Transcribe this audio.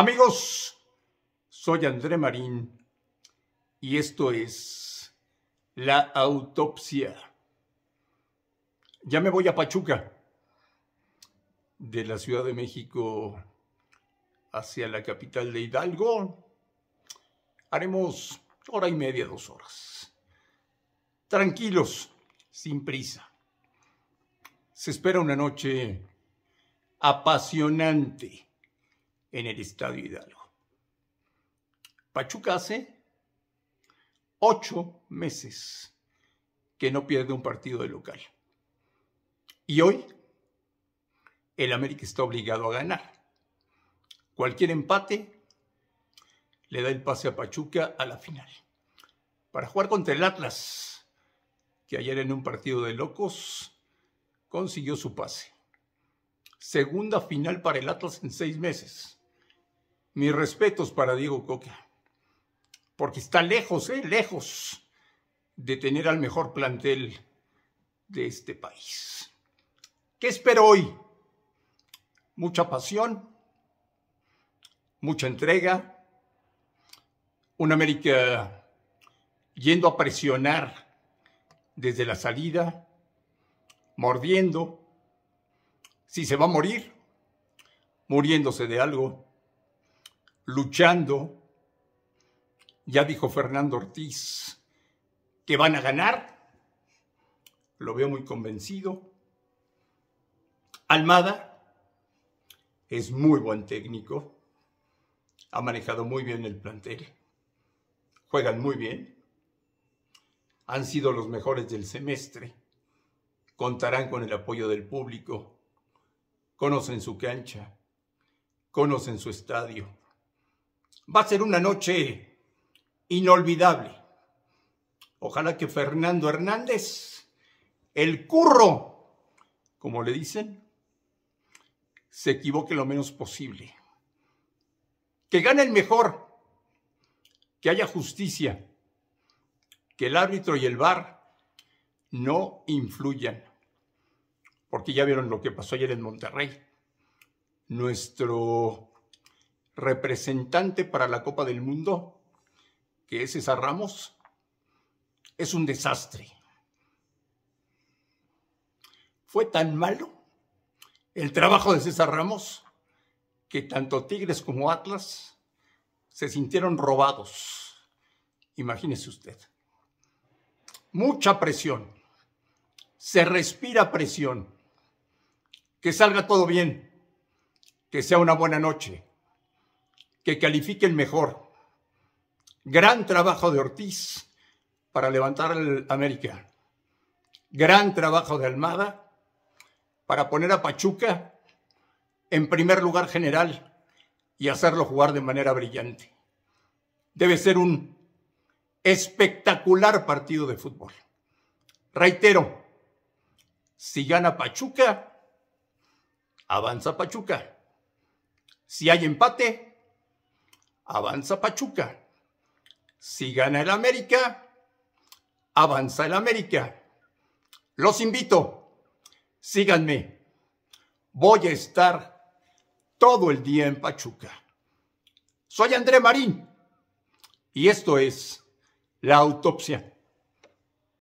Amigos, soy André Marín y esto es La Autopsia. Ya me voy a Pachuca, de la Ciudad de México hacia la capital de Hidalgo. Haremos hora y media, dos horas. Tranquilos, sin prisa. Se espera una noche apasionante en el Estadio Hidalgo. Pachuca hace ocho meses que no pierde un partido de local. Y hoy el América está obligado a ganar. Cualquier empate le da el pase a Pachuca a la final. Para jugar contra el Atlas, que ayer en un partido de locos consiguió su pase. Segunda final para el Atlas en seis meses. Mis respetos para Diego Coca, porque está lejos, eh, lejos de tener al mejor plantel de este país. ¿Qué espero hoy? Mucha pasión, mucha entrega, un América yendo a presionar desde la salida, mordiendo, si se va a morir, muriéndose de algo luchando. Ya dijo Fernando Ortiz que van a ganar. Lo veo muy convencido. Almada es muy buen técnico. Ha manejado muy bien el plantel. Juegan muy bien. Han sido los mejores del semestre. Contarán con el apoyo del público. Conocen su cancha. Conocen su estadio va a ser una noche inolvidable. Ojalá que Fernando Hernández, el curro, como le dicen, se equivoque lo menos posible. Que gane el mejor, que haya justicia, que el árbitro y el VAR no influyan. Porque ya vieron lo que pasó ayer en Monterrey. Nuestro representante para la Copa del Mundo, que es César Ramos, es un desastre. Fue tan malo el trabajo de César Ramos que tanto Tigres como Atlas se sintieron robados. Imagínese usted. Mucha presión. Se respira presión. Que salga todo bien. Que sea una buena noche que califiquen mejor. Gran trabajo de Ortiz para levantar al América. Gran trabajo de Almada para poner a Pachuca en primer lugar general y hacerlo jugar de manera brillante. Debe ser un espectacular partido de fútbol. Reitero, si gana Pachuca, avanza Pachuca. Si hay empate, avanza Pachuca. Si gana el América, avanza el América. Los invito, síganme. Voy a estar todo el día en Pachuca. Soy André Marín y esto es La Autopsia.